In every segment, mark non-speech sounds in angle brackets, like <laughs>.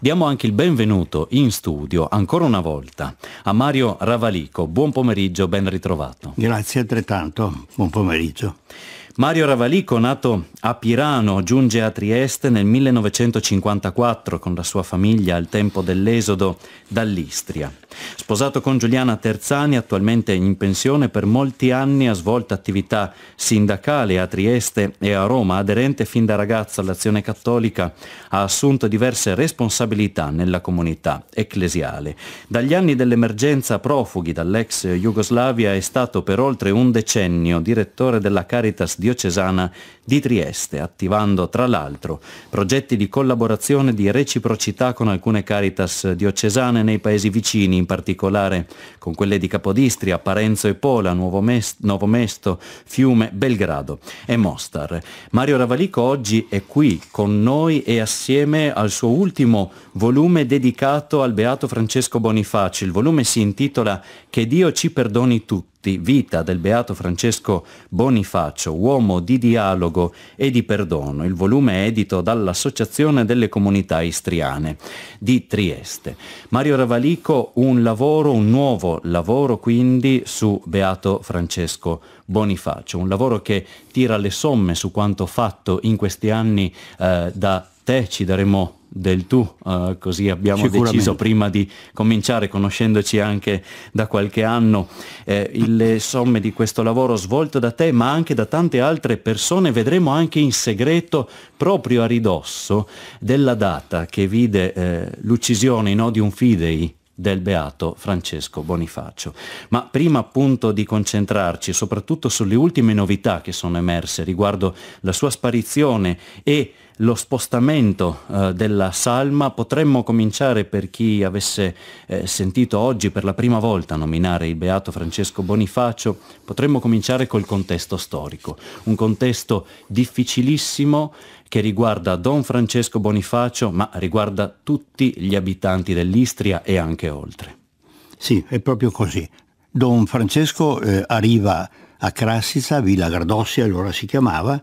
Diamo anche il benvenuto in studio, ancora una volta, a Mario Ravalico. Buon pomeriggio, ben ritrovato. Grazie altrettanto, buon pomeriggio. Mario Ravalico, nato a Pirano, giunge a Trieste nel 1954 con la sua famiglia al tempo dell'esodo dall'Istria. Sposato con Giuliana Terzani, attualmente in pensione, per molti anni ha svolto attività sindacale a Trieste e a Roma, aderente fin da ragazza all'azione cattolica, ha assunto diverse responsabilità nella comunità ecclesiale. Dagli anni dell'emergenza profughi dall'ex Jugoslavia è stato per oltre un decennio direttore della Caritas di diocesana di Trieste, attivando tra l'altro progetti di collaborazione e di reciprocità con alcune caritas diocesane nei paesi vicini, in particolare con quelle di Capodistria, Parenzo e Pola, Nuovo, Mest- Nuovo Mesto, Fiume, Belgrado e Mostar. Mario Ravalico oggi è qui con noi e assieme al suo ultimo volume dedicato al Beato Francesco Bonifacio. Il volume si intitola che Dio ci perdoni tutti, vita del beato Francesco Bonifacio, uomo di dialogo e di perdono. Il volume è edito dall'Associazione delle Comunità Istriane di Trieste. Mario Ravalico, un lavoro, un nuovo lavoro quindi su Beato Francesco Bonifacio, un lavoro che tira le somme su quanto fatto in questi anni eh, da te, ci daremo del tu, uh, così abbiamo deciso prima di cominciare, conoscendoci anche da qualche anno, eh, le eh, somme di questo lavoro svolto da te ma anche da tante altre persone, vedremo anche in segreto proprio a ridosso della data che vide eh, l'uccisione in odium fidei del beato Francesco Bonifacio. Ma prima appunto di concentrarci soprattutto sulle ultime novità che sono emerse riguardo la sua sparizione e lo spostamento eh, della salma. Potremmo cominciare per chi avesse eh, sentito oggi per la prima volta nominare il beato Francesco Bonifacio, potremmo cominciare col contesto storico, un contesto difficilissimo che riguarda Don Francesco Bonifacio, ma riguarda tutti gli abitanti dell'Istria e anche oltre. Sì, è proprio così. Don Francesco eh, arriva a Crassica, Villa Gardossi allora si chiamava,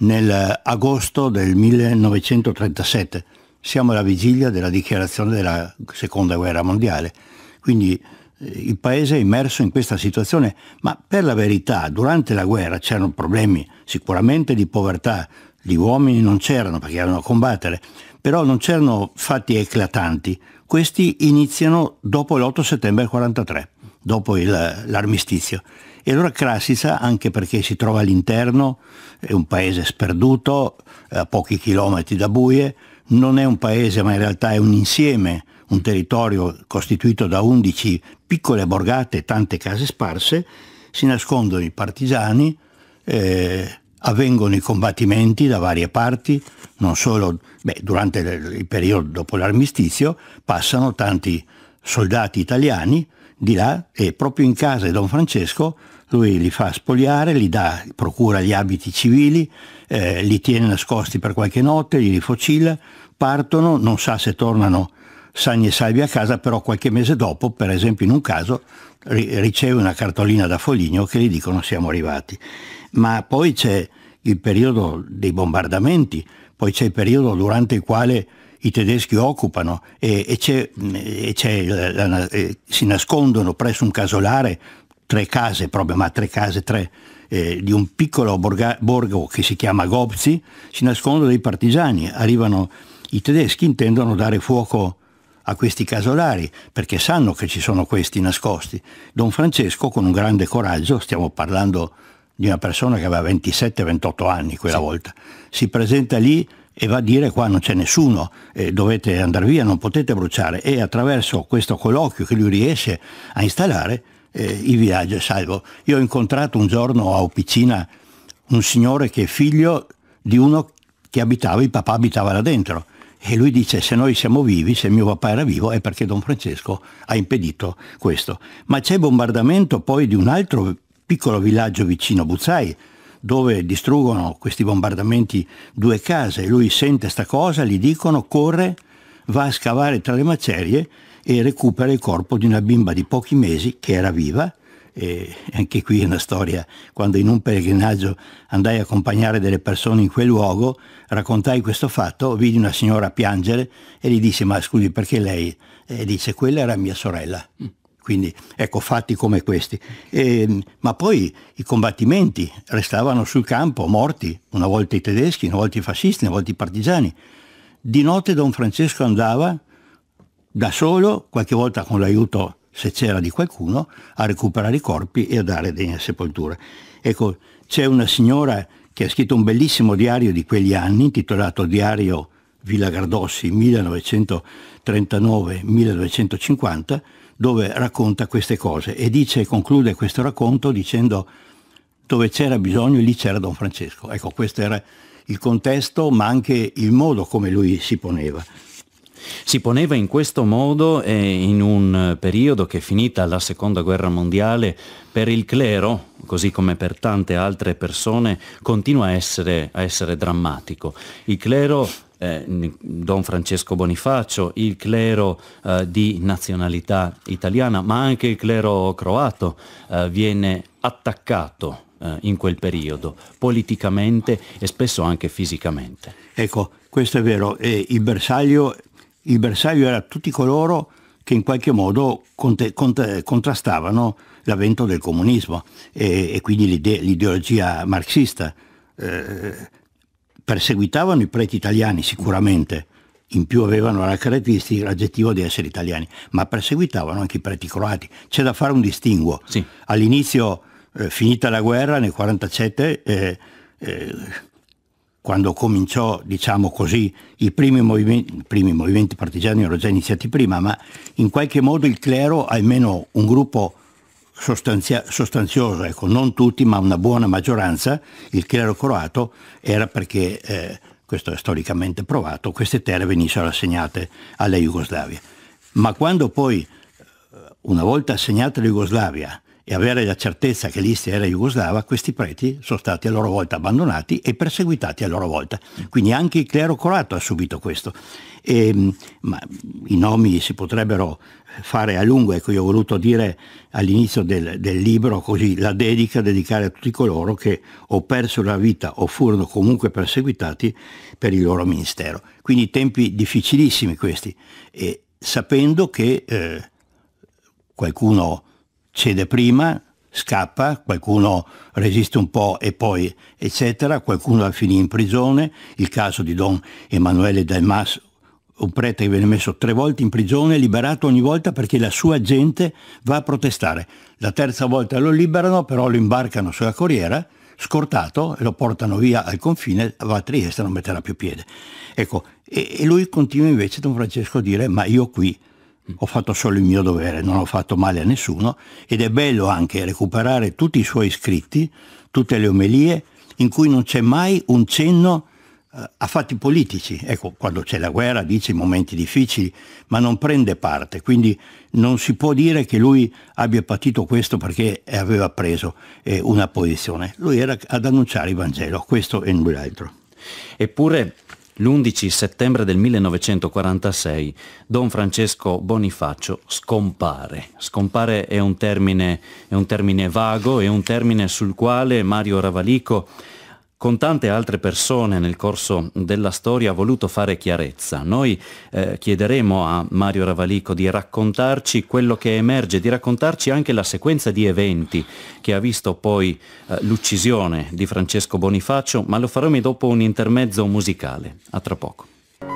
nell'agosto eh, del 1937. Siamo alla vigilia della dichiarazione della seconda guerra mondiale, quindi eh, il paese è immerso in questa situazione, ma per la verità durante la guerra c'erano problemi sicuramente di povertà, gli uomini non c'erano perché erano a combattere, però non c'erano fatti eclatanti. Questi iniziano dopo l'8 settembre 1943, dopo l'armistizio. E allora Krasica, anche perché si trova all'interno, è un paese sperduto, a pochi chilometri da Buie, non è un paese ma in realtà è un insieme, un territorio costituito da 11 piccole borgate e tante case sparse, si nascondono i partigiani, eh, avvengono i combattimenti da varie parti, non solo beh, durante il periodo dopo l'armistizio, passano tanti soldati italiani di là e proprio in casa di Don Francesco lui li fa spogliare, li dà, procura gli abiti civili, eh, li tiene nascosti per qualche notte, li rifocilla, partono, non sa se tornano sani e salvi a casa, però qualche mese dopo, per esempio in un caso, ri- riceve una cartolina da Foligno che gli dicono siamo arrivati. Ma poi c'è il periodo dei bombardamenti, poi c'è il periodo durante il quale i tedeschi occupano e, e, c'è, e c'è la, la, eh, si nascondono presso un casolare tre case, proprio, ma tre case, tre, eh, di un piccolo borga, borgo che si chiama Gobzi, si nascondono dei partigiani, arrivano i tedeschi, intendono dare fuoco a questi casolari, perché sanno che ci sono questi nascosti. Don Francesco, con un grande coraggio, stiamo parlando di una persona che aveva 27-28 anni quella sì. volta, si presenta lì e va a dire qua non c'è nessuno, eh, dovete andare via, non potete bruciare e attraverso questo colloquio che lui riesce a installare eh, i viaggi a salvo. Io ho incontrato un giorno a Opicina un signore che è figlio di uno che abitava, il papà abitava là dentro. E lui dice, se noi siamo vivi, se mio papà era vivo, è perché Don Francesco ha impedito questo. Ma c'è bombardamento poi di un altro piccolo villaggio vicino a Buzzai, dove distruggono questi bombardamenti due case. Lui sente sta cosa, gli dicono, corre, va a scavare tra le macerie e recupera il corpo di una bimba di pochi mesi che era viva. E anche qui è una storia, quando in un pellegrinaggio andai a accompagnare delle persone in quel luogo, raccontai questo fatto, vidi una signora piangere e gli dissi ma scusi perché lei? E dice quella era mia sorella quindi ecco fatti come questi. E, ma poi i combattimenti restavano sul campo morti, una volta i tedeschi, una volta i fascisti, una volta i partigiani. Di notte Don Francesco andava da solo, qualche volta con l'aiuto, se c'era, di qualcuno, a recuperare i corpi e a dare degna sepoltura. Ecco, c'è una signora che ha scritto un bellissimo diario di quegli anni, intitolato Diario Villa Gardossi 1939-1950, dove racconta queste cose e dice, conclude questo racconto dicendo dove c'era bisogno lì c'era Don Francesco. Ecco, questo era il contesto, ma anche il modo come lui si poneva. Si poneva in questo modo e eh, in un eh, periodo che finita la seconda guerra mondiale per il clero, così come per tante altre persone, continua a essere, a essere drammatico. Il clero eh, Don Francesco Bonifacio, il clero eh, di nazionalità italiana, ma anche il clero croato eh, viene attaccato eh, in quel periodo, politicamente e spesso anche fisicamente. Ecco, questo è vero, il bersaglio il bersaglio era tutti coloro che in qualche modo cont- cont- contrastavano l'avvento del comunismo e, e quindi l'ide- l'ideologia marxista. Eh, perseguitavano i preti italiani sicuramente, in più avevano la caratteristica, l'aggettivo di essere italiani, ma perseguitavano anche i preti croati. C'è da fare un distinguo. Sì. All'inizio, eh, finita la guerra nel 1947, eh, eh quando cominciò, diciamo così, i primi movimenti, primi movimenti partigiani erano già iniziati prima, ma in qualche modo il clero, almeno un gruppo sostanzia- sostanzioso, ecco, non tutti, ma una buona maggioranza, il clero croato era perché, eh, questo è storicamente provato, queste terre venissero assegnate alla Jugoslavia. Ma quando poi, eh, una volta assegnata la Jugoslavia, e avere la certezza che l'Istria era jugoslava, questi preti sono stati a loro volta abbandonati e perseguitati a loro volta. Quindi anche il clero croato ha subito questo. E, ehm, ma i nomi si potrebbero eh, fare a lungo, ecco io ho voluto dire all'inizio del, del, libro così la dedica, dedicare a tutti coloro che o persero la vita o furono comunque perseguitati per il loro ministero. Quindi tempi difficilissimi questi, e sapendo che eh, qualcuno cede prima, scappa, qualcuno resiste un po' e poi eccetera, qualcuno finì in prigione, il caso di Don Emanuele Dalmas, un prete che viene messo tre volte in prigione, liberato ogni volta perché la sua gente va a protestare. La terza volta lo liberano, però lo imbarcano sulla corriera, scortato, e lo portano via al confine, va a Trieste, non metterà più piede. Ecco, e, lui continua invece, Don Francesco, a dire, ma io qui ho fatto solo il mio dovere, non ho fatto male a nessuno ed è bello anche recuperare tutti i suoi scritti, tutte le omelie in cui non c'è mai un cenno eh, a fatti politici. Ecco, quando c'è la guerra dice i momenti difficili, ma non prende parte, quindi non si può dire che lui abbia patito questo perché aveva preso eh, una posizione. Lui era ad annunciare il Vangelo, questo e null'altro. Eppure l'11 settembre del 1946 Don Francesco Bonifacio scompare. Scompare è un termine, è un termine vago, è un termine sul quale Mario Ravalico con tante altre persone nel corso della storia ha voluto fare chiarezza. Noi eh, chiederemo a Mario Ravalico di raccontarci quello che emerge, di raccontarci anche la sequenza di eventi che ha visto poi eh, l'uccisione di Francesco Bonifacio, ma lo faremo dopo un intermezzo musicale. A tra poco.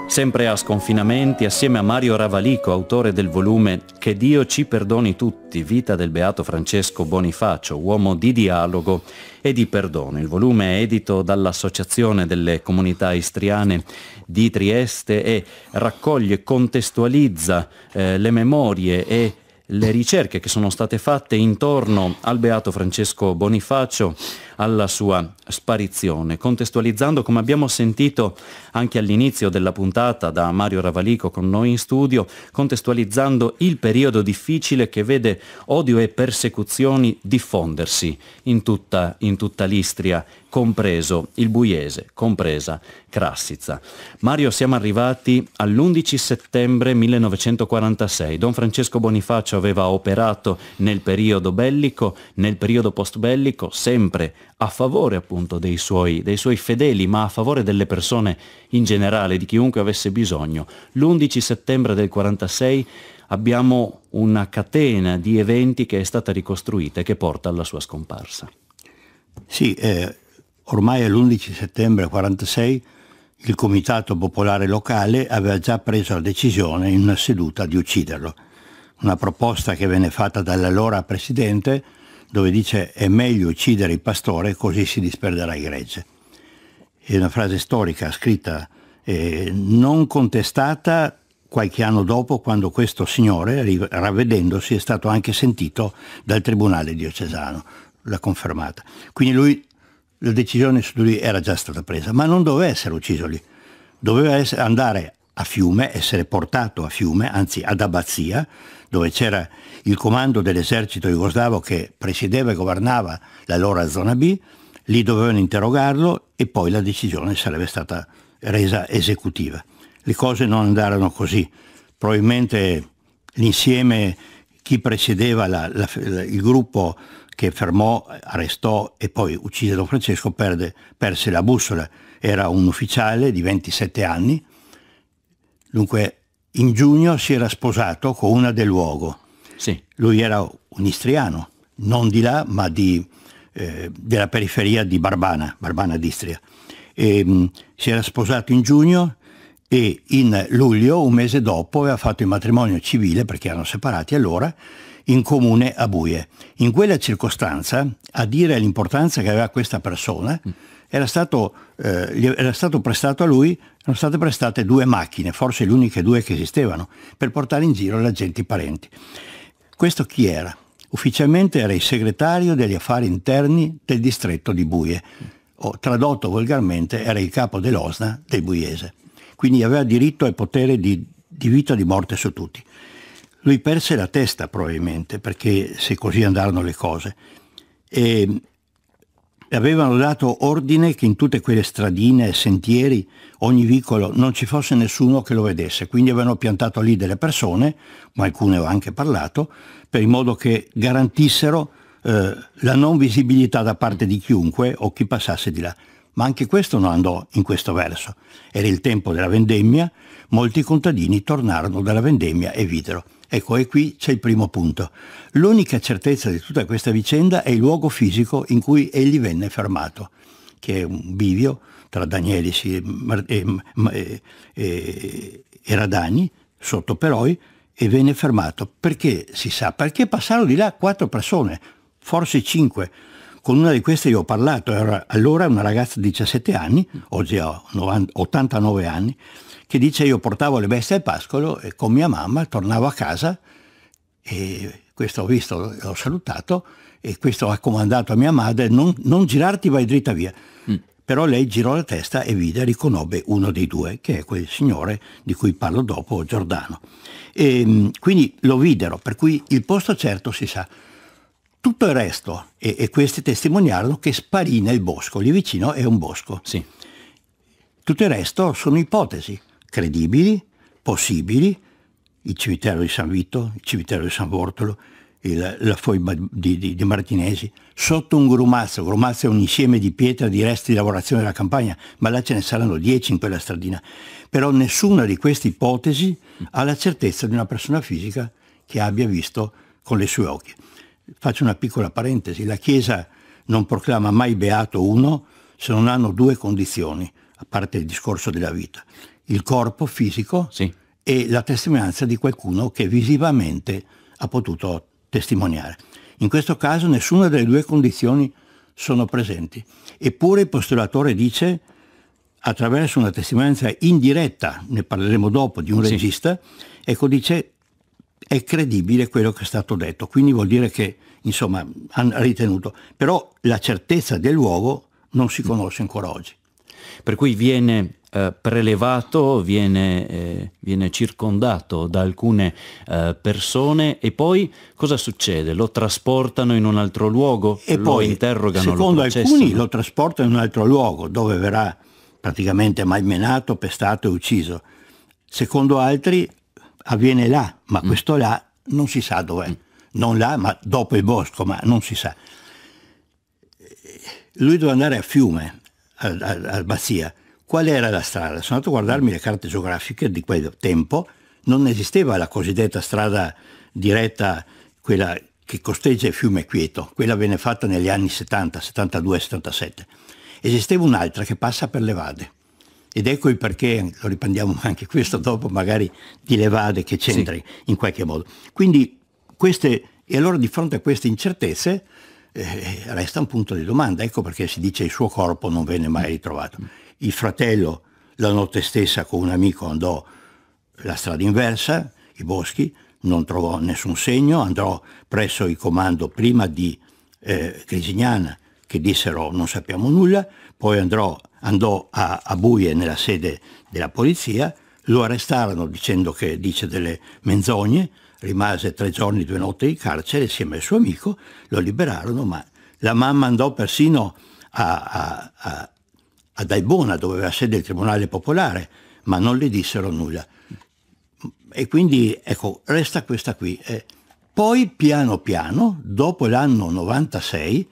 Sempre a Sconfinamenti, assieme a Mario Ravalico, autore del volume Che Dio ci perdoni tutti, vita del beato Francesco Bonifacio, uomo di dialogo e di perdono. Il volume è edito dall'Associazione delle Comunità Istriane di Trieste e raccoglie, contestualizza eh, le memorie e le ricerche che sono state fatte intorno al beato Francesco Bonifacio alla sua sparizione, contestualizzando come abbiamo sentito anche all'inizio della puntata da Mario Ravalico con noi in studio, contestualizzando il periodo difficile che vede odio e persecuzioni diffondersi in tutta, in tutta l'Istria, compreso il Buiese, compresa Crassizza. Mario, siamo arrivati all'11 settembre 1946. Don Francesco Bonifacio aveva operato nel periodo bellico, nel periodo post bellico, sempre a favore appunto dei suoi, dei suoi fedeli, ma a favore delle persone in generale, di chiunque avesse bisogno. L'11 settembre del 46 abbiamo una catena di eventi che è stata ricostruita e che porta alla sua scomparsa. Sì, eh, ormai è l'11 settembre 1946 il Comitato Popolare Locale aveva già preso la decisione in una seduta di ucciderlo. Una proposta che venne fatta dall'allora Presidente dove dice è meglio uccidere il pastore così si disperderà il gregge. È una frase storica scritta eh, non contestata qualche anno dopo quando questo signore, ravvedendosi, è stato anche sentito dal tribunale diocesano, l'ha confermata. Quindi lui, la decisione su lui era già stata presa, ma non doveva essere ucciso lì, doveva essere, andare a fiume, essere portato a fiume, anzi ad abbazia, dove c'era il comando dell'esercito jugoslavo che presiedeva e governava la loro zona B, lì dovevano interrogarlo e poi la decisione sarebbe stata resa esecutiva. Le cose non andarono così, probabilmente l'insieme, chi presiedeva la, la, la, il gruppo che fermò, arrestò e poi uccise Don Francesco perde, perse la bussola, era un ufficiale di 27 anni, dunque in giugno si era sposato con una del luogo. Sì. Lui era un istriano, non di là, ma di, eh, della periferia di Barbana, Barbana d'Istria. E, ehm, mh, si era sposato in giugno e in luglio, un mese dopo, aveva fatto il matrimonio civile, perché erano separati allora, in comune a Buie. In quella circostanza, a dire l'importanza che aveva questa persona, mm era stato, eh, era stato prestato a lui, erano state prestate due macchine, forse le uniche due che esistevano, per portare in giro la gente i parenti. Questo chi era? Ufficialmente era il segretario degli affari interni del distretto di Buie, o tradotto volgarmente era il capo dell'Osna del Buiese. Quindi aveva diritto e potere di, di vita o di morte su tutti. Lui perse la testa probabilmente, perché se così andarono le cose. E e avevano dato ordine che in tutte quelle stradine e sentieri, ogni vicolo, non ci fosse nessuno che lo vedesse. Quindi avevano piantato lì delle persone, ma alcune ho anche parlato, per in modo che garantissero eh, la non visibilità da parte di chiunque o chi passasse di là ma anche questo non andò in questo verso. Era il tempo della vendemmia, molti contadini tornarono dalla vendemmia e videro. Ecco, e qui c'è il primo punto. L'unica certezza di tutta questa vicenda è il luogo fisico in cui egli venne fermato, che è un bivio tra Danielis e, eh, e, eh, e eh, Radani, sotto Peroi, e venne fermato. Perché si sa? Perché passarono di là quattro persone, forse cinque con una di queste io ho parlato, era allora una ragazza di 17 anni, oggi ho 90, 89 anni, che dice io portavo le bestie al pascolo e con mia mamma tornavo a casa e questo ho visto, l'ho salutato e questo ha comandato a mia madre non, non girarti vai dritta via. Mm. Però lei girò la testa e vide, riconobbe uno dei due, che è quel signore di cui parlo dopo, Giordano. E, ehm, quindi lo videro, per cui il posto certo si sa. Tutto il resto, e, e questi testimoniarono che sparì nel bosco, lì vicino è un bosco. Sì. Tutto il resto sono ipotesi credibili, possibili, il cimitero di San Vito, il cimitero di San Bortolo, il, la foiba di, di, di, Martinesi, sotto un grumazzo, grumazzo è un insieme di pietra di resti di lavorazione della campagna, ma là ce ne saranno dieci in quella stradina. Però nessuna di queste ipotesi ha la certezza di una persona fisica che abbia visto con le sue occhi. Faccio una piccola parentesi, la Chiesa non proclama mai beato uno se non hanno due condizioni, a parte il discorso della vita, il corpo fisico sì. e la testimonianza di qualcuno che visivamente ha potuto testimoniare. In questo caso nessuna delle due condizioni sono presenti, eppure il postulatore dice attraverso una testimonianza indiretta, ne parleremo dopo, di un sì. regista, ecco dice è credibile quello che è stato detto, quindi vuol dire che insomma hanno ritenuto, però la certezza del luogo non si conosce ancora oggi. Per cui viene eh, prelevato, viene, eh, viene, circondato da alcune eh, persone e poi cosa succede? Lo trasportano in un altro luogo? E lo poi, interrogano? Secondo lo alcuni lo trasportano in un altro luogo dove verrà praticamente malmenato, pestato e ucciso. Secondo altri avviene là, ma mm. questo là non si sa dov'è. Mm. Non là, ma dopo il bosco, ma non si sa. Lui doveva andare a fiume, all'abbazia. Qual era la strada? Sono andato a guardarmi le carte geografiche di quel tempo. Non esisteva la cosiddetta strada diretta, quella che costeggia il fiume Quieto. Quella venne fatta negli anni 70, 72, 77. Esisteva un'altra che passa per le Levade. Ed ecco il perché, lo riprendiamo <laughs> anche questo dopo, magari di Levade che c'entri sì. in qualche modo. Quindi queste, e allora di fronte a queste incertezze eh, resta un punto di domanda, ecco perché si dice il suo corpo non venne mai ritrovato. Il fratello la notte stessa con un amico andò la strada inversa, i boschi, non trovò nessun segno, andò presso il comando prima di eh, Crisignana che dissero non sappiamo nulla, poi andrò andò a, a Buie nella sede della polizia, lo arrestarono dicendo che dice delle menzogne, rimase tre giorni, due notti in carcere insieme al suo amico, lo liberarono, ma la mamma andò persino a, a, a, a Daibona, dove aveva sede il Tribunale Popolare, ma non le dissero nulla. E quindi, ecco, resta questa qui. Eh, poi, piano piano, dopo l'anno 96,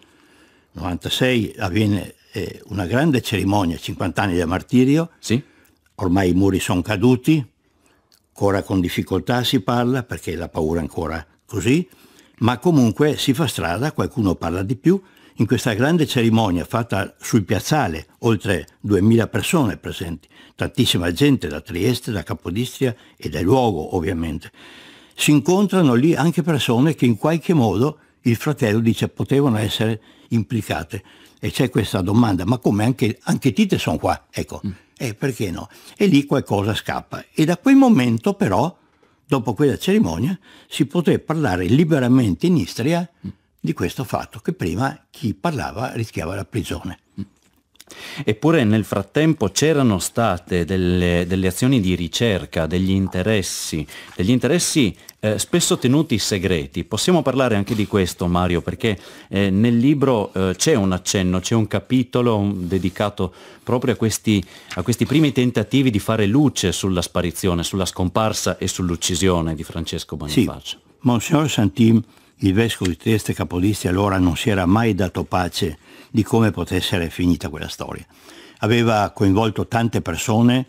96 avviene eh, una grande cerimonia, 50 anni del martirio, sì. ormai i muri sono caduti, ancora con difficoltà si parla perché la paura è ancora così, ma comunque si fa strada, qualcuno parla di più. In questa grande cerimonia fatta sul piazzale, oltre 2000 persone presenti, tantissima gente da Trieste, da Capodistria e dal luogo ovviamente, si incontrano lì anche persone che in qualche modo il fratello dice potevano essere implicate e c'è questa domanda, ma come anche, anche Tite sono qua? Ecco, mm. eh, perché no? E lì qualcosa scappa. E da quel momento però, dopo quella cerimonia, si poté parlare liberamente in Istria mm. di questo fatto, che prima chi parlava rischiava la prigione. Mm. Eppure nel frattempo c'erano state delle, delle, azioni di ricerca, degli interessi, degli interessi eh, spesso tenuti segreti. Possiamo parlare anche di questo Mario, perché eh, nel libro eh, c'è un accenno, c'è un capitolo dedicato proprio a questi, a questi primi tentativi di fare luce sulla sparizione, sulla scomparsa e sull'uccisione di Francesco Bonifacio. Sì, Monsignor Santin, il vescovo di Trieste Capodisti allora non si era mai dato pace di come potesse essere finita quella storia. Aveva coinvolto tante persone,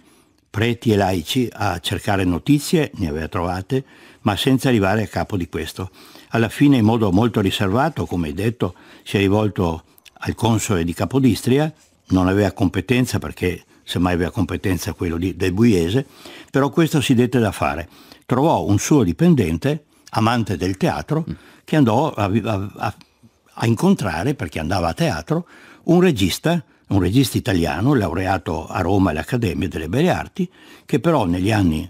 preti e laici, a cercare notizie, ne aveva trovate, ma senza arrivare a capo di questo. Alla fine, in modo molto riservato, come detto, si è rivolto al console di Capodistria, non aveva competenza perché semmai aveva competenza quello di, del Buiese, però questo si dette da fare. Trovò un suo dipendente, amante del teatro, mm. che andò a, a, a, a incontrare, perché andava a teatro, un regista, un regista italiano, laureato a Roma all'Accademia delle Belle Arti, che però negli anni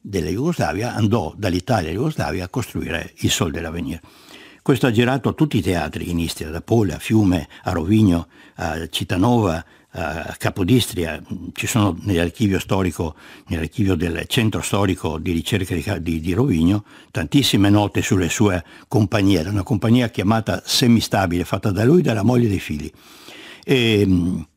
della Jugoslavia andò dall'Italia alla Jugoslavia a costruire Il Sol dell'Avenir. Questo ha girato tutti i teatri in Istria, da Pola, a Fiume, a Rovigno, a Citanova, a eh, Capodistria, ci sono nell'archivio storico, nell'archivio del centro storico di ricerca di, di, di Rovigno, tantissime note sulle sue compagnie, era una compagnia chiamata Semistabile, fatta da lui e dalla moglie e dei figli. E, ehm,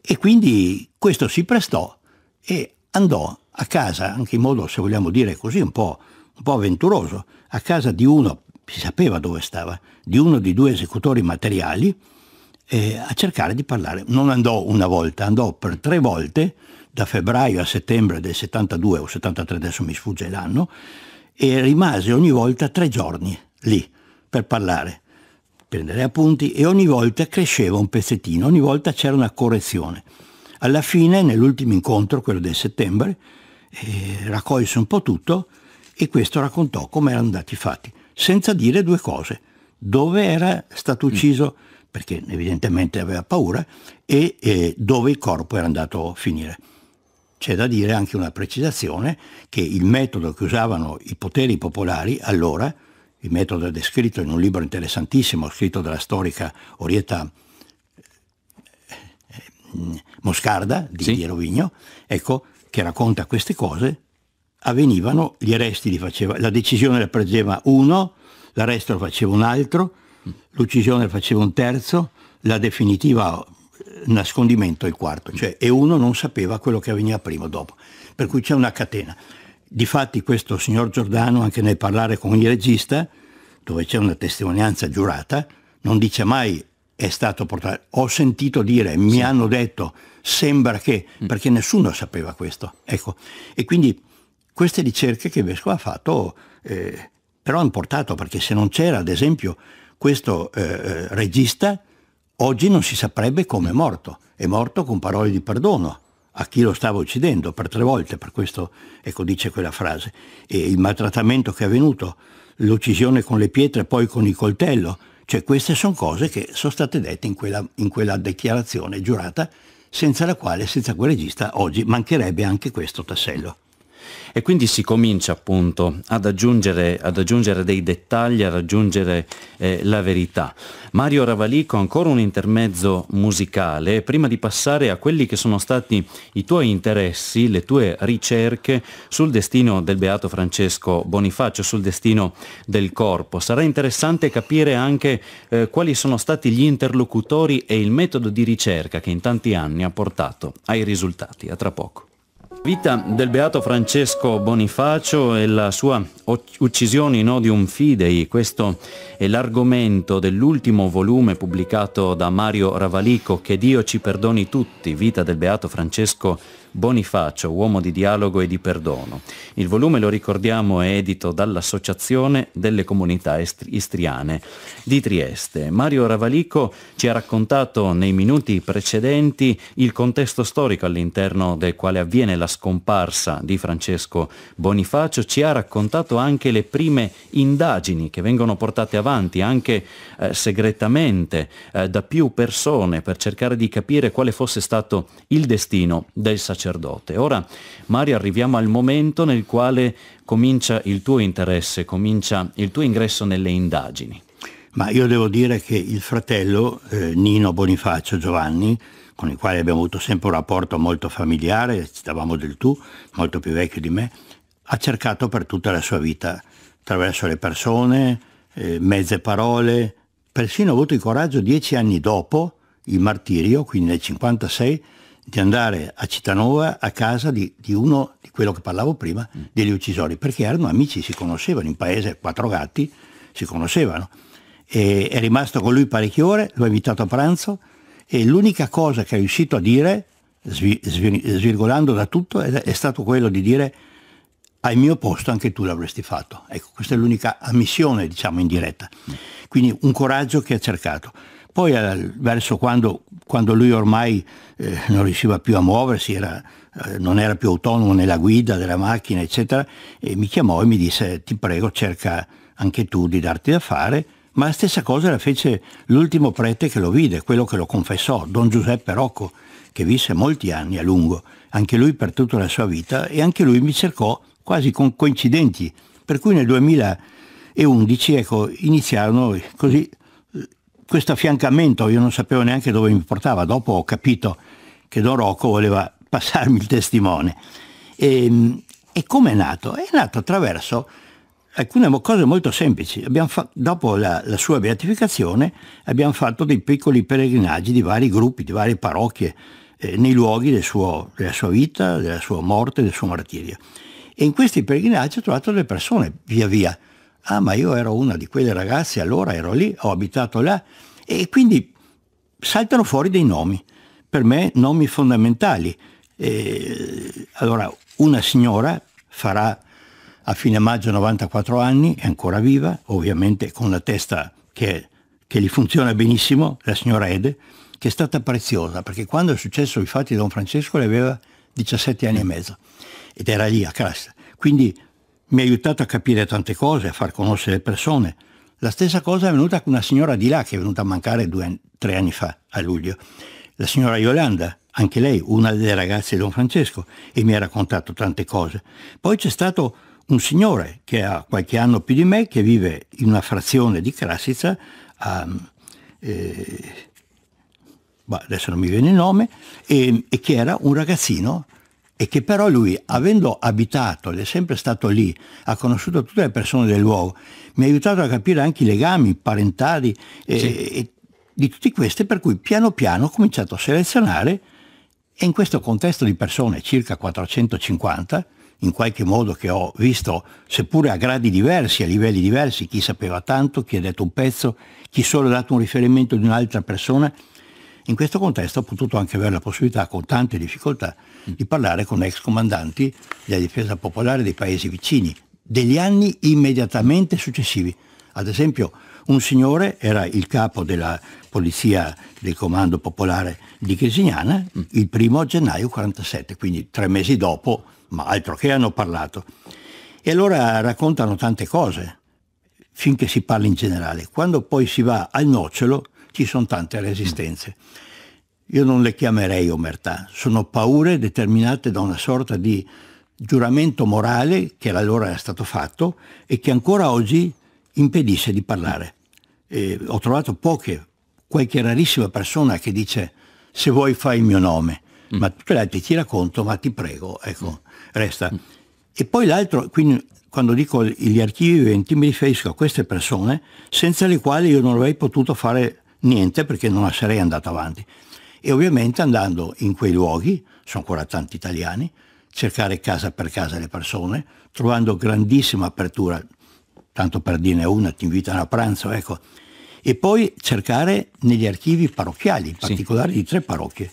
e quindi questo si prestò e andò a casa, anche in modo, se vogliamo dire così, un po', un po', avventuroso, a casa di uno, si sapeva dove stava, di uno di due esecutori materiali, eh, a cercare di parlare. Non andò una volta, andò per tre volte, da febbraio a settembre del 72 o 73, adesso mi sfugge l'anno, e rimase ogni volta tre giorni lì per parlare, prendere appunti e ogni volta cresceva un pezzettino, ogni volta c'era una correzione. Alla fine, nell'ultimo incontro, quello del settembre, eh, raccolse un po' tutto e questo raccontò come erano andati i fatti, senza dire due cose. Dove era stato mm. ucciso? Mm perché evidentemente aveva paura, e eh, dove il corpo era andato a finire. C'è da dire anche una precisazione che il metodo che usavano i poteri popolari allora, il metodo è descritto in un libro interessantissimo scritto dalla storica Orietta eh, Moscarda di, sì. di Rovigno, ecco, che racconta queste cose, avvenivano, gli arresti li faceva, la decisione la prendeva uno, l'arresto lo faceva un altro, l'uccisione faceva un terzo, la definitiva eh, nascondimento il quarto, cioè e uno non sapeva quello che avveniva prima o dopo, per cui c'è una catena. Difatti questo signor Giordano, anche nel parlare con il regista, dove c'è una testimonianza giurata, non dice mai è stato portato, ho sentito dire, mi sì. hanno detto, sembra che, mm. perché nessuno sapeva questo. Ecco, e quindi queste ricerche che Vescovo ha fatto eh, però hanno portato, perché se non c'era ad esempio questo eh, eh, regista oggi non si saprebbe come è morto. È morto con parole di perdono a chi lo stava uccidendo per tre volte, per questo ecco, dice quella frase. E il maltrattamento che è avvenuto, l'uccisione con le pietre, e poi con il coltello, cioè queste sono cose che sono state dette in quella, in quella dichiarazione giurata, senza la quale, senza quel regista, oggi mancherebbe anche questo tassello e quindi si comincia appunto ad aggiungere, ad aggiungere dei dettagli, a raggiungere eh, la verità. Mario Ravalico, ancora un intermezzo musicale, prima di passare a quelli che sono stati i tuoi interessi, le tue ricerche sul destino del Beato Francesco Bonifacio, sul destino del corpo. Sarà interessante capire anche eh, quali sono stati gli interlocutori e il metodo di ricerca che in tanti anni ha portato ai risultati. A tra poco. Vita del beato Francesco Bonifacio e la sua uccisione in odium fidei, questo è l'argomento dell'ultimo volume pubblicato da Mario Ravalico, Che Dio ci perdoni tutti, vita del beato Francesco Bonifacio Bonifacio, uomo di dialogo e di perdono. Il volume, lo ricordiamo, è edito dall'Associazione delle Comunità Istriane di Trieste. Mario Ravalico ci ha raccontato nei minuti precedenti il contesto storico all'interno del quale avviene la scomparsa di Francesco Bonifacio, ci ha raccontato anche le prime indagini che vengono portate avanti anche eh, segretamente eh, da più persone per cercare di capire quale fosse stato il destino del sacerdote sacerdote. Ora, Maria, arriviamo al momento nel quale comincia il tuo interesse, comincia il tuo ingresso nelle indagini. Ma io devo dire che il fratello, eh, Nino Bonifacio Giovanni, con il quale abbiamo avuto sempre un rapporto molto familiare, ci davamo del tu, molto più vecchio di me, ha cercato per tutta la sua vita, attraverso le persone, eh, mezze parole, persino ha avuto il coraggio dieci anni dopo il martirio, quindi nel 1956, di andare a Cittanova a casa di, di uno di quello che parlavo prima, mm. degli uccisori, perché erano amici, si conoscevano in paese, quattro gatti, si conoscevano. E è rimasto con lui parecchie ore, lo ha invitato a pranzo e l'unica cosa che è riuscito a dire, svir- svirgolando da tutto, è, è stato quello di dire al mio posto anche tu l'avresti fatto. Ecco, questa è l'unica ammissione, diciamo, in diretta. Mm. Quindi un coraggio che ha cercato. Poi eh, verso quando, quando, lui ormai eh, non riusciva più a muoversi, era, eh, non era più autonomo nella guida della macchina, eccetera, mi chiamò e mi disse ti prego cerca anche tu di darti da fare, ma la stessa cosa la fece l'ultimo prete che lo vide, quello che lo confessò, don Giuseppe Rocco, che visse molti anni a lungo, anche lui per tutta la sua vita, e anche lui mi cercò quasi con coincidenti, per cui nel 2011 ecco, iniziarono così questo affiancamento io non sapevo neanche dove mi portava, dopo ho capito che Dorocco voleva <laughs> passarmi il testimone. E, ehm, e come è nato? È nato attraverso alcune cose molto semplici. Fatto, dopo la, la, sua beatificazione abbiamo fatto dei piccoli pellegrinaggi di vari gruppi, di varie parrocchie, eh, nei luoghi del suo, della sua vita, della sua morte, del suo martirio. E in questi pellegrinaggi ho trovato delle persone, via via, Ah, ma io ero una di quelle ragazze, allora ero lì, ho abitato là. E quindi saltano fuori dei nomi, per me nomi fondamentali. E, allora, una signora farà a fine maggio 94 anni, è ancora viva, ovviamente con la testa che, che gli funziona benissimo, la signora Ede, che è stata preziosa, perché quando è successo i fatti di Don Francesco le aveva 17 anni e mezzo ed era lì a casa. Quindi mi ha aiutato a capire tante cose, a far conoscere persone. La stessa cosa è venuta con una signora di là che è venuta a mancare due, tre anni fa, a luglio, la signora Yolanda, anche lei, una delle ragazze di Don Francesco, e mi ha raccontato tante cose. Poi c'è stato un signore che ha qualche anno più di me, che vive in una frazione di Krasica, a, ehm, eh, boh, adesso non mi viene il nome, e, ehm, e che era un ragazzino e che però lui, avendo abitato, ed è sempre stato lì, ha conosciuto tutte le persone del luogo, mi ha aiutato a capire anche i legami parentali e, eh, sì. e di tutti questi, per cui piano piano ho cominciato a selezionare e in questo contesto di persone, circa 450, in qualche modo che ho visto, seppure a gradi diversi, a livelli diversi, chi sapeva tanto, chi ha detto un pezzo, chi solo ha dato un riferimento di un'altra persona, in questo contesto ho potuto anche avere la possibilità, con tante difficoltà, mm. di parlare con ex comandanti della difesa popolare dei paesi vicini, degli anni immediatamente successivi. Ad esempio, un signore era il capo della polizia del comando popolare di Crisignana mm. il primo gennaio 47, quindi tre mesi dopo, ma altro che hanno parlato. E allora raccontano tante cose, finché si parla in generale. Quando poi si va al nocciolo, ci sono tante resistenze. Io non le chiamerei omertà, sono paure determinate da una sorta di giuramento morale che allora era stato fatto e che ancora oggi impedisce di parlare. E ho trovato poche, qualche rarissima persona che dice se vuoi fai il mio nome, mm. ma tutte le altre ti racconto, ma ti prego, ecco, resta. Mm. E poi l'altro, quindi quando dico gli archivi viventi mi riferisco a queste persone senza le quali io non avrei potuto fare niente perché non sarei andato avanti. E ovviamente andando in quei luoghi, sono ancora tanti italiani, cercare casa per casa le persone, trovando grandissima apertura, tanto per dirne una, ti invitano a pranzo, ecco, e poi cercare negli archivi parrocchiali, in particolare sì. di tre parrocchie,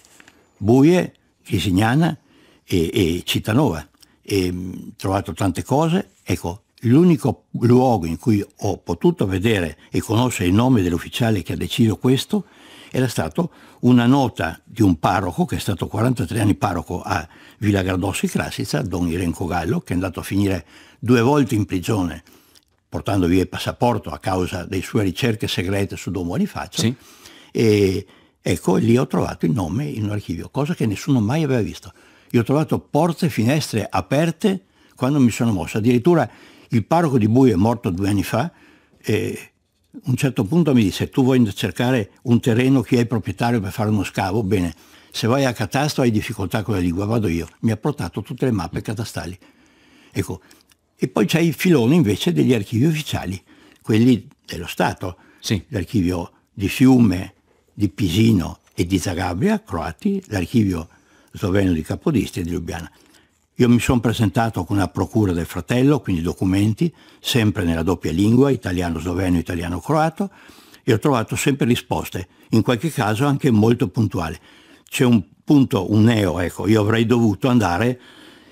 Buie, Chisignana e, e Citanova. E, mm, trovato tante cose, ecco, L'unico luogo in cui ho potuto vedere e conoscere il nome dell'ufficiale che ha deciso questo era stata una nota di un parroco che è stato 43 anni parroco a Villa Gardossi Crasica, don Irenco Gallo, che è andato a finire due volte in prigione portando via il passaporto a causa delle sue ricerche segrete su Don Bonifacio. Sì. E ecco, lì ho trovato il nome in un archivio, cosa che nessuno mai aveva visto. Io ho trovato porte e finestre aperte quando mi sono mosso. Addirittura il parroco di Bui è morto due anni fa e a un certo punto mi disse tu vuoi cercare un terreno, chi è il proprietario per fare uno scavo? Bene, se vai a catasto hai difficoltà con la lingua, vado io. Mi ha portato tutte le mappe catastali. Ecco. E poi c'è il filone invece degli archivi ufficiali, quelli dello Stato, sì. l'archivio di Fiume, di Pisino e di Zagabria, croati, l'archivio sloveno di Capodistria e di Ljubljana. Io mi sono presentato con la procura del fratello, quindi documenti, sempre nella doppia lingua, italiano sloveno, italiano croato, e ho trovato sempre risposte, in qualche caso anche molto puntuali. C'è un punto, un neo, ecco, io avrei dovuto andare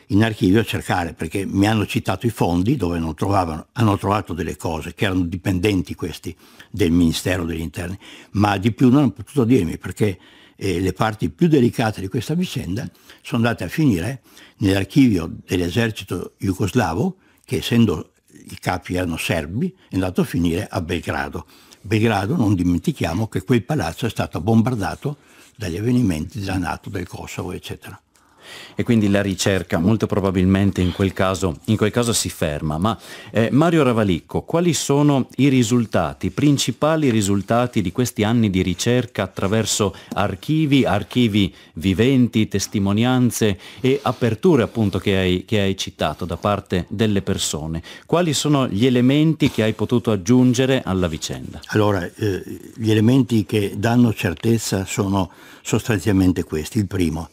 in archivio a cercare, perché mi hanno citato i fondi dove non trovavano, hanno trovato delle cose che erano dipendenti questi del Ministero degli Interni, ma di più non hanno potuto dirmi perché e le parti più delicate di questa vicenda sono andate a finire nell'archivio dell'esercito jugoslavo che essendo i capi erano serbi, è andato a finire a Belgrado. Belgrado, non dimentichiamo che quel palazzo è stato bombardato dagli avvenimenti della Nato, del Kosovo, eccetera e quindi la ricerca molto probabilmente in quel caso, in quel caso si ferma. Ma eh, Mario Ravalicco, quali sono i risultati, i principali risultati di questi anni di ricerca attraverso archivi, archivi viventi, testimonianze e aperture appunto che hai, che hai citato da parte delle persone? Quali sono gli elementi che hai potuto aggiungere alla vicenda? Allora, eh, gli elementi che danno certezza sono sostanzialmente questi. Il primo,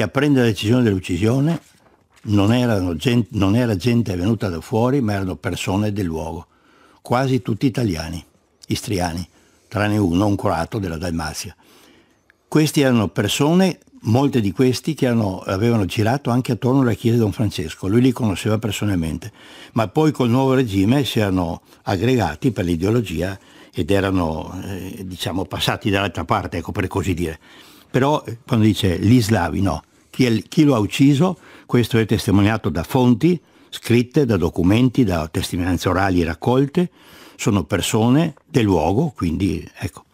che a prendere la decisione dell'uccisione non, erano gente, non era gente venuta da fuori, ma erano persone del luogo, quasi tutti italiani, istriani, tranne uno, un croato della Dalmazia. Queste erano persone, molte di questi, che erano, avevano girato anche attorno alla chiesa di Don Francesco, lui li conosceva personalmente, ma poi col nuovo regime si erano aggregati per l'ideologia ed erano eh, diciamo, passati dall'altra parte, ecco, per così dire. Però eh, quando dice gli slavi, no, chi, è, chi lo ha ucciso, questo è testimoniato da fonti scritte, da documenti, da testimonianze orali raccolte, sono persone del luogo, quindi ecco.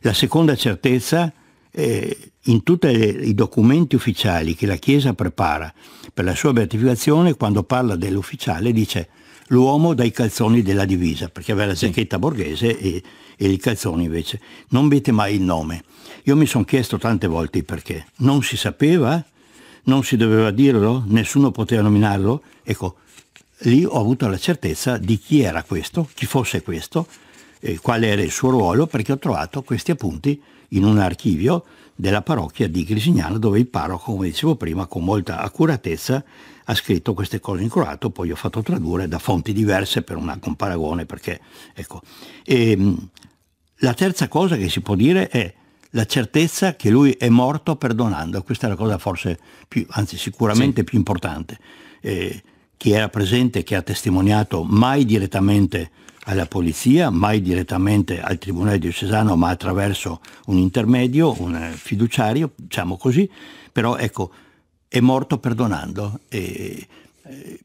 La seconda certezza eh, in tutti i documenti ufficiali che la Chiesa prepara per la sua beatificazione, quando parla dell'ufficiale dice l'uomo dai calzoni della divisa, perché aveva la giacchetta borghese e, e i calzoni invece. Non dite mai il nome. Io mi sono chiesto tante volte perché. Non si sapeva non si doveva dirlo, nessuno poteva nominarlo, ecco, lì ho avuto la certezza di chi era questo, chi fosse questo, eh, qual era il suo ruolo, perché ho trovato questi appunti in un archivio della parrocchia di Grisignano dove il parroco, come dicevo prima, con molta accuratezza ha scritto queste cose in croato, poi ho fatto tradurre da fonti diverse per un paragone, perché ecco. E, ehm, la terza cosa che si può dire è la certezza che lui è morto perdonando. Questa è la cosa forse più, anzi sicuramente sì. più importante. Eh, chi era presente, che ha testimoniato mai direttamente alla polizia, mai direttamente al Tribunale diocesano, ma attraverso un intermedio, un fiduciario, diciamo così, però ecco, è morto perdonando. E, eh,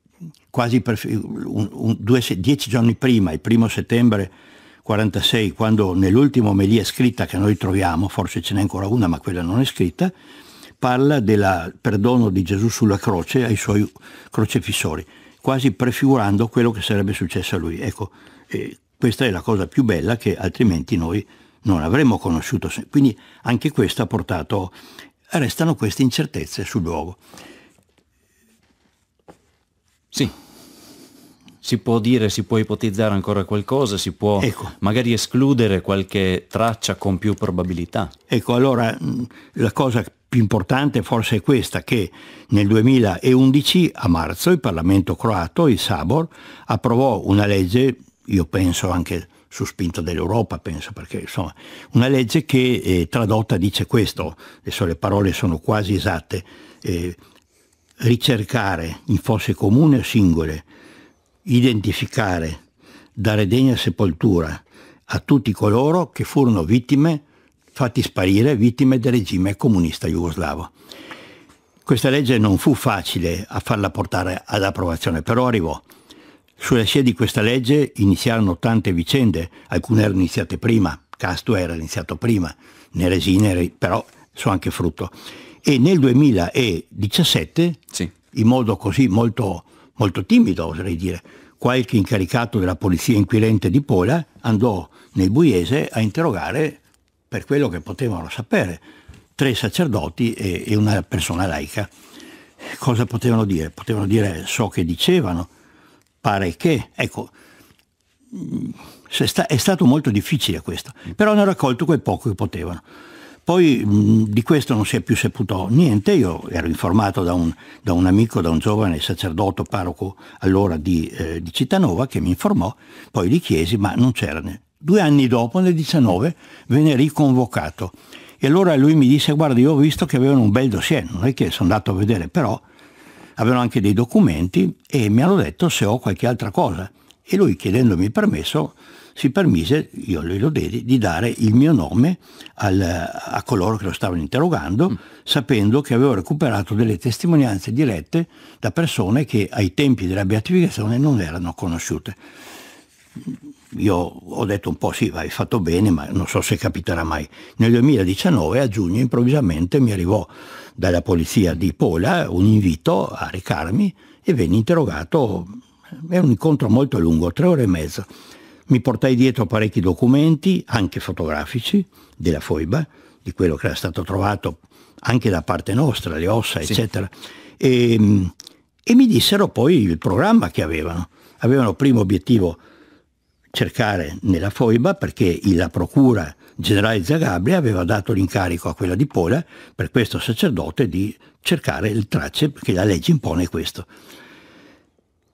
quasi per, un, un, due, dieci giorni prima, il primo settembre 46, quando nell'ultima omelia scritta che noi troviamo, forse ce n'è ancora una ma quella non è scritta, parla del perdono di Gesù sulla croce ai suoi crocefissori, quasi prefigurando quello che sarebbe successo a lui. Ecco, eh, questa è la cosa più bella che altrimenti noi non avremmo conosciuto. Quindi anche questo ha portato, restano queste incertezze sul luogo. Sì si può dire, si può ipotizzare ancora qualcosa, si può ecco. magari escludere qualche traccia con più probabilità. Ecco, allora mm, la cosa più importante forse è questa, che nel 2011 a marzo il Parlamento croato, il Sabor, approvò una legge, io penso anche su spinta dell'Europa, penso, perché insomma, una legge che eh, tradotta dice questo, adesso le parole sono quasi esatte, eh, ricercare in fosse comune o singole identificare, dare degna sepoltura a tutti coloro che furono vittime, fatti sparire, vittime del regime comunista jugoslavo. Questa legge non fu facile a farla portare ad approvazione, però arrivò. Sulla scia di questa legge iniziarono tante vicende, alcune erano iniziate prima, Castro era iniziato prima, Neresine però sono anche frutto. E nel 2017, sì. in modo così molto molto timido oserei dire, qualche incaricato della polizia inquirente di Pola andò nel Buiese a interrogare per quello che potevano sapere tre sacerdoti e, e una persona laica. Cosa potevano dire? Potevano dire so che dicevano, pare che, ecco, mm, è stato molto difficile questo, però hanno raccolto quel poco che potevano. Poi mh, mm, di questo non si è più saputo niente, io ero informato da un, da un amico, da un giovane sacerdote parroco allora di, eh, di Cittanova che mi informò, poi li chiesi ma non c'era. Due anni dopo, nel 19, venne riconvocato e allora lui mi disse guarda io ho visto che avevano un bel dossier, non è che sono andato a vedere però, avevano anche dei documenti e mi hanno detto se ho qualche altra cosa e lui chiedendomi permesso si permise, io glielo dedi, di dare il mio nome al, a coloro che lo stavano interrogando, mm. sapendo che avevo recuperato delle testimonianze dirette da persone che ai tempi della beatificazione non erano conosciute. Io ho detto un po' sì, vai fatto bene, ma non so se capiterà mai. Nel 2019, a giugno, improvvisamente mi arrivò dalla polizia di Pola un invito a recarmi e venne interrogato. È un incontro molto lungo, tre ore e mezza mi portai dietro parecchi documenti, anche fotografici, della foiba, di quello che era stato trovato anche da parte nostra, le ossa, sì. eccetera. E, ehm, e mi dissero poi il programma che avevano. Avevano primo obiettivo cercare nella foiba perché la procura generale Zagabria aveva dato l'incarico a quella di Pola per questo sacerdote di cercare le tracce perché la legge impone questo.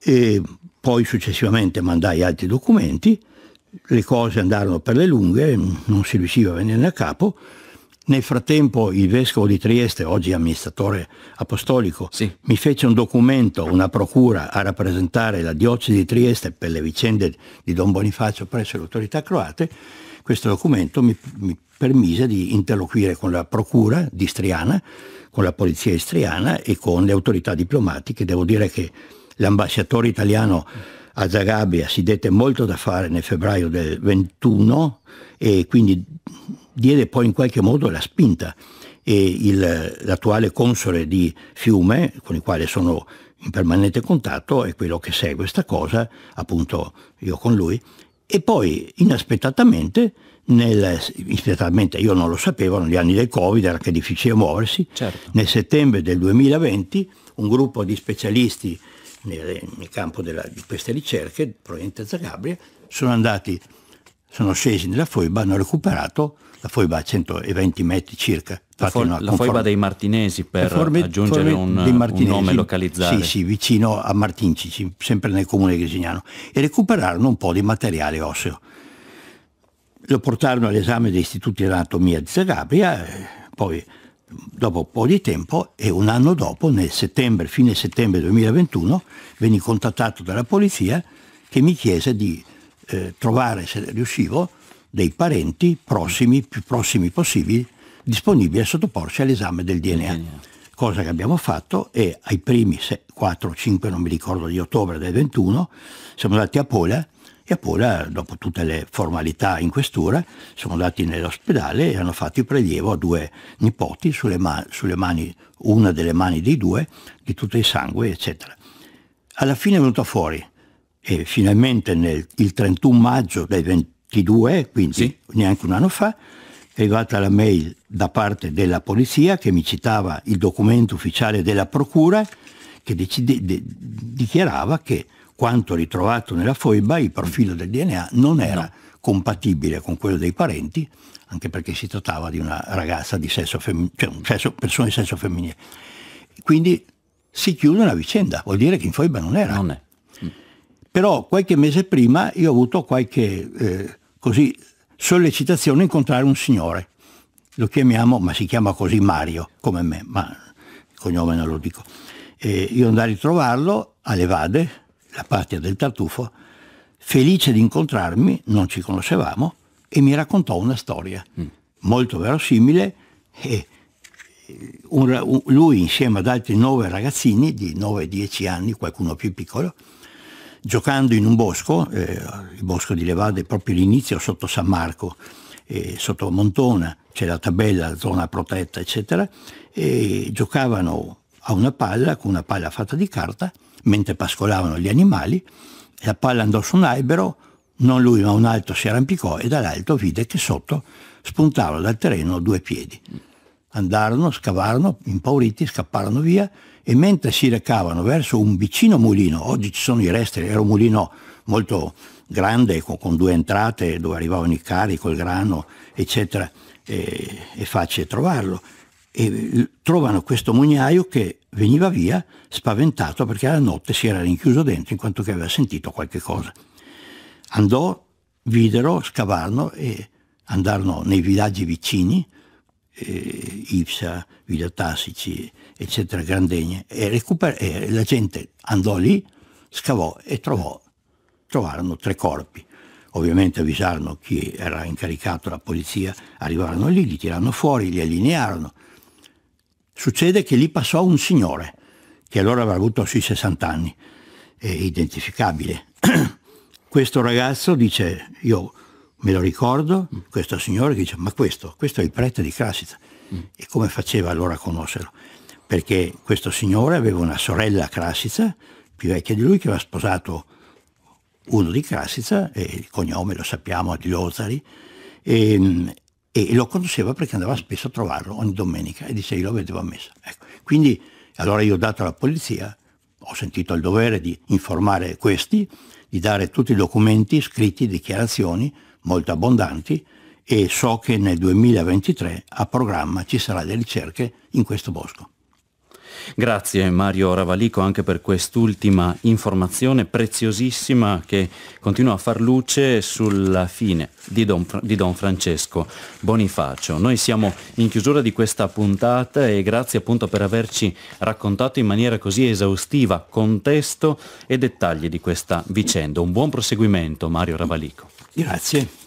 E ehm, poi successivamente mandai altri documenti, le cose andarono per le lunghe, non si riusciva a venirne a capo. Nel frattempo il vescovo di Trieste, oggi amministratore apostolico, sì. mi fece un documento, una procura a rappresentare la diocesi di Trieste per le vicende di Don Bonifacio presso le autorità croate. Questo documento mi, mi permise di interloquire con la procura di Striana, con la polizia istriana e con le autorità diplomatiche. Devo dire che l'ambasciatore italiano a Zagabria si dette molto da fare nel febbraio del 21 e quindi diede poi in qualche modo la spinta e il, l'attuale console di Fiume, con il quale sono in permanente contatto, è quello che segue questa cosa, appunto io con lui, e poi inaspettatamente, nel, inaspettatamente io non lo sapevo, negli anni del Covid era anche difficile muoversi, certo. nel settembre del 2020 un gruppo di specialisti nel, nel campo della, di queste ricerche proveniente da Zagabria, sono andati, sono scesi nella foiba, hanno recuperato la foiba a 120 metri circa. La, fo la foiba dei martinesi per forme, aggiungere forme un, un, nome localizzato. Sì, sì, vicino a Martincici, sempre nel comune grisignano, e recuperarono un po' di materiale osseo. Lo portarono all'esame degli istituti di anatomia di Zagabria, eh, poi dopo un po' di tempo e un anno dopo, nel settembre, fine settembre 2021, venni contattato dalla polizia che mi chiese di eh, trovare, se riuscivo, dei parenti prossimi, più prossimi possibili, disponibili a sottoporsi all'esame del DNA. DNA. Cosa che abbiamo fatto e ai primi 4 o 5, non mi ricordo, di ottobre del 21 siamo andati a Pola e Apolla, eh, dopo tutte le formalità in questura, sono andati nell'ospedale e hanno fatto il prelievo a due nipoti sulle, ma- sulle mani, una delle mani dei due, di tutto il sangue, eccetera. Alla fine è venuto fuori e finalmente nel, il 31 maggio del 22, quindi sì. neanche un anno fa, è arrivata la mail da parte della polizia che mi citava il documento ufficiale della procura che decide, de, dichiarava che quanto ritrovato nella foiba, il profilo del DNA non era no. compatibile con quello dei parenti, anche perché si trattava di una ragazza di sesso femminile, cioè un sesso, persona di sesso femminile. Quindi si chiude una vicenda, vuol dire che in foiba non era. Non mm. Però qualche mese prima io ho avuto qualche eh, così, sollecitazione a incontrare un signore. Lo chiamiamo, ma si chiama così Mario, come me, ma il cognome non lo dico. E io andai a ritrovarlo alle Vade, la patria del tartufo, felice di incontrarmi, non ci conoscevamo, e mi raccontò una storia mm. molto verosimile e eh, un, lui insieme ad altri nove ragazzini di 9-10 anni, qualcuno più piccolo, giocando in un bosco, eh, il bosco di Levade proprio l'inizio sotto San Marco, eh, sotto Montona, c'è la tabella, zona protetta, eccetera, e giocavano a una palla, con una palla fatta di carta, mentre pascolavano gli animali, la palla andò su un albero, non lui ma un altro si arrampicò e dall'alto vide che sotto spuntavano dal terreno due piedi. Andarono, scavarono, impauriti, scapparono via e mentre si recavano verso un vicino mulino, oggi ci sono i resti, era un mulino molto grande con, due entrate dove arrivavano i carri col grano, eccetera, è facile trovarlo e eh, trovano questo mugnaio che veniva via spaventato perché alla notte si era rinchiuso dentro in quanto che aveva sentito qualche cosa. Andò, videro, scavarono e andarono nei villaggi vicini, eh, Ipsa, Villa Tassici, eccetera, Grandegne, e, recuper- e la gente andò lì, scavò e trovò, trovarono tre corpi. Ovviamente avvisarono chi era incaricato, la polizia, arrivarono lì, li tirarono fuori, li allinearono, Succede che lì passò un signore, che allora avrà avuto sui 60 anni, è identificabile. <clears throat> questo ragazzo dice, io me lo ricordo, questo signore che dice, ma questo, questo è il prete di Crasita. Mm. E come faceva allora a conoscerlo? Perché questo signore aveva una sorella a Crasita, più vecchia di lui, che aveva sposato uno di Crasita, e il cognome lo sappiamo, di Lozari, e, mm, e lo conduceva perché andava spesso a trovarlo ogni domenica e dice io lo vedevo a messa. Ecco. Quindi allora io ho dato alla polizia, ho sentito il dovere di informare questi, di dare tutti i documenti, scritti, dichiarazioni molto abbondanti e so che nel 2023 a programma ci saranno le ricerche in questo bosco. Grazie Mario Ravalico anche per quest'ultima informazione preziosissima che continua a far luce sulla fine di Don, di Don Francesco Bonifacio. Noi siamo in chiusura di questa puntata e grazie appunto per averci raccontato in maniera così esaustiva contesto e dettagli di questa vicenda. Un buon proseguimento Mario Ravalico. Grazie.